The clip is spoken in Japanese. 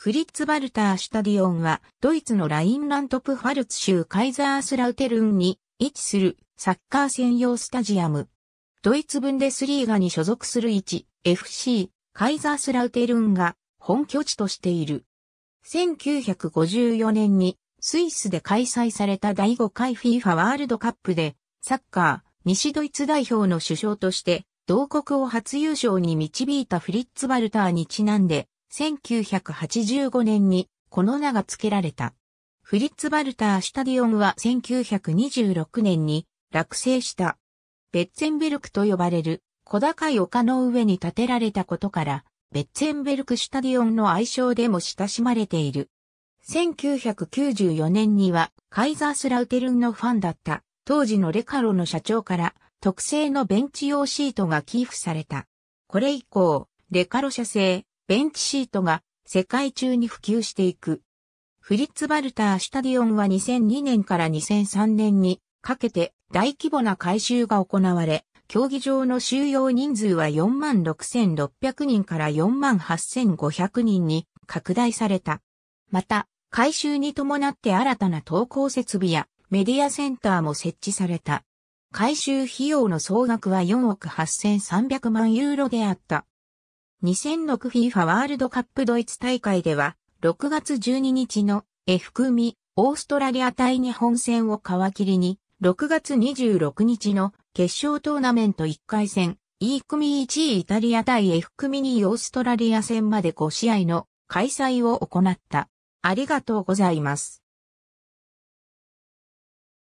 フリッツ・バルター・シュタディオンは、ドイツのラインラントプファルツ州カイザースラウテルンに位置するサッカー専用スタジアム。ドイツブンデスリーガに所属する1 FC カイザースラウテルンが本拠地としている。1954年にスイスで開催された第5回 FIFA ワールドカップでサッカー西ドイツ代表の首相として同国を初優勝に導いたフリッツ・バルターにちなんで1985年にこの名が付けられた。フリッツ・バルター・シュタディオンは1926年に落成した。ベッツェンベルクと呼ばれる小高い丘の上に建てられたことから、ベッツェンベルク・シュタディオンの愛称でも親しまれている。1994年にはカイザースラウテルンのファンだった当時のレカロの社長から特製のベンチ用シートが寄付された。これ以降、レカロ社製ベンチシートが世界中に普及していく。フリッツ・バルター・シュタディオンは2002年から2003年にかけて大規模な改修が行われ、競技場の収容人数は46,600人から48,500人に拡大された。また、改修に伴って新たな投稿設備やメディアセンターも設置された。改修費用の総額は4億8300万ユーロであった。2006 FIFA ワールドカップドイツ大会では、6月12日の F 組オーストラリア対日本戦を皮切りに、6月26日の決勝トーナメント1回戦、E 組1位イタリア対 F 組2位オーストラリア戦まで5試合の開催を行った。ありがとうございます。